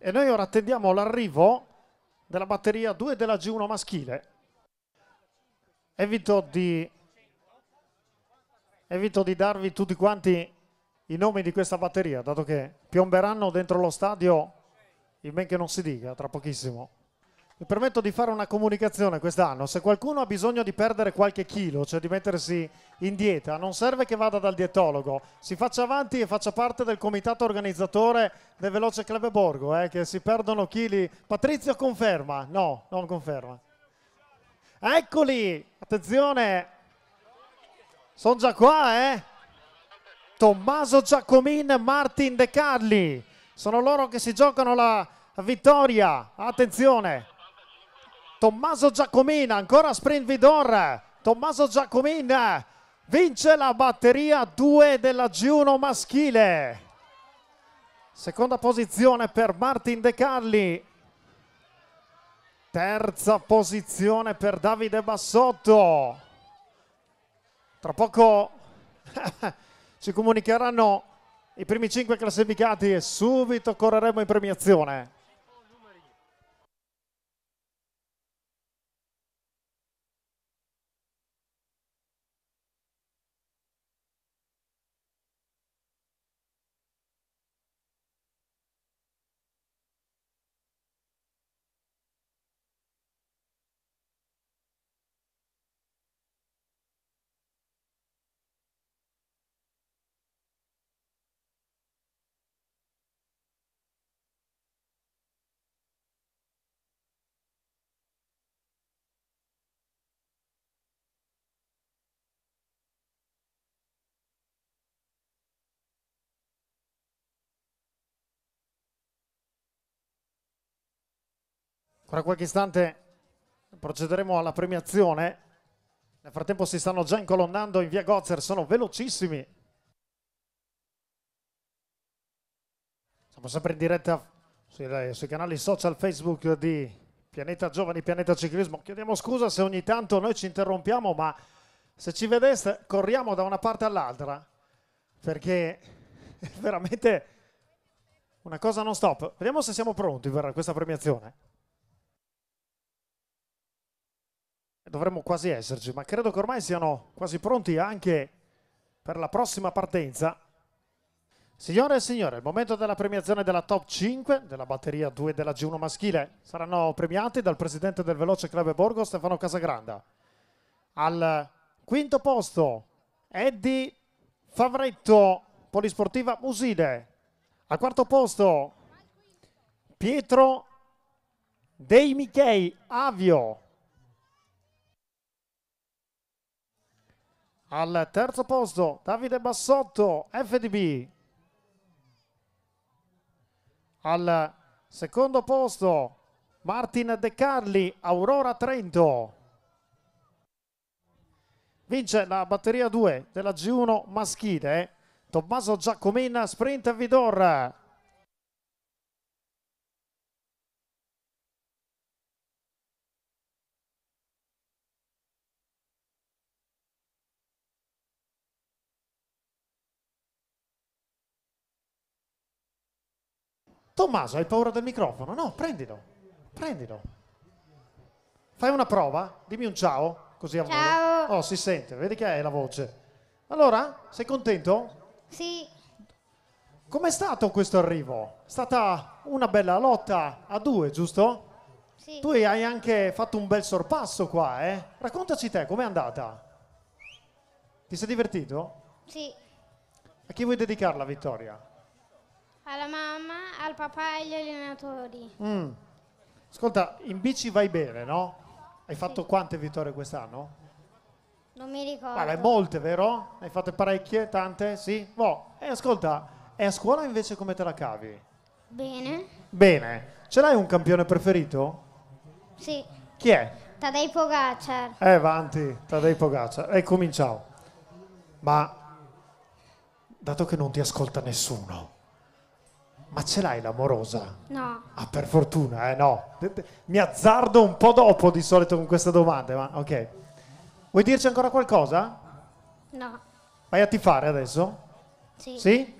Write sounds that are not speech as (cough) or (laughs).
E noi ora attendiamo l'arrivo della batteria 2 della G1 maschile. Evito di, evito di darvi tutti quanti i nomi di questa batteria, dato che piomberanno dentro lo stadio, in men che non si dica, tra pochissimo mi permetto di fare una comunicazione quest'anno. Se qualcuno ha bisogno di perdere qualche chilo, cioè di mettersi in dieta, non serve che vada dal dietologo, si faccia avanti e faccia parte del comitato organizzatore del Veloce Club Borgo, eh, che si perdono chili. Patrizio conferma? No, non conferma. Eccoli, attenzione, sono già qua, eh? Tommaso Giacomin, Martin De Carli, sono loro che si giocano la vittoria, attenzione. Tommaso Giacomina, ancora sprint Vidor, Tommaso Giacomina vince la batteria 2 della G1 maschile. Seconda posizione per Martin De Carli. Terza posizione per Davide Bassotto. Tra poco (laughs) ci comunicheranno i primi 5 classificati e subito correremo in premiazione. Tra qualche istante procederemo alla premiazione. Nel frattempo si stanno già incolonnando in via Gozer, sono velocissimi. Siamo sempre in diretta sui, sui canali social Facebook di Pianeta Giovani, Pianeta Ciclismo. Chiediamo scusa se ogni tanto noi ci interrompiamo, ma se ci vedeste corriamo da una parte all'altra, perché è (laughs) veramente una cosa non stop. Vediamo se siamo pronti per questa premiazione. dovremmo quasi esserci, ma credo che ormai siano quasi pronti anche per la prossima partenza. Signore e signore, il momento della premiazione della top 5 della batteria 2 della G1 maschile saranno premiati dal presidente del Veloce Club Borgo Stefano Casagranda. Al quinto posto Eddie Favretto, Polisportiva Musile. Al quarto posto Pietro Dei Michei Avio. Al terzo posto Davide Bassotto, FDB. Al secondo posto Martin De Carli, Aurora Trento. Vince la batteria 2 della G1 maschile. Eh? Tommaso Giacomina, sprint Vidor. Tommaso, hai paura del microfono? No, prendilo, prendilo. Fai una prova, dimmi un ciao, così a ciao. Oh, si sente, vedi che hai la voce. Allora, sei contento? Sì. Com'è stato questo arrivo? È stata una bella lotta a due, giusto? Sì. Tu hai anche fatto un bel sorpasso qua, eh? Raccontaci te, com'è andata? Ti sei divertito? Sì. A chi vuoi dedicarla, Vittoria? alla mamma, al papà e agli allenatori. Mm. Ascolta, in bici vai bene, no? Hai fatto sì. quante vittorie quest'anno? Non mi ricordo. Guarda, molte, vero? hai fatto parecchie, tante? Sì? No. E ascolta, e a scuola invece come te la cavi? Bene. Bene. Ce l'hai un campione preferito? Sì. Chi è? Tadei Pogacar. Eh, avanti, Tadei Pogacar. E cominciamo. Ma, dato che non ti ascolta nessuno, ma ce l'hai l'amorosa? No. Ah, per fortuna, eh no. Mi azzardo un po' dopo di solito con queste domande, ma ok. Vuoi dirci ancora qualcosa? No. Vai a tifare adesso? Sì. Sì?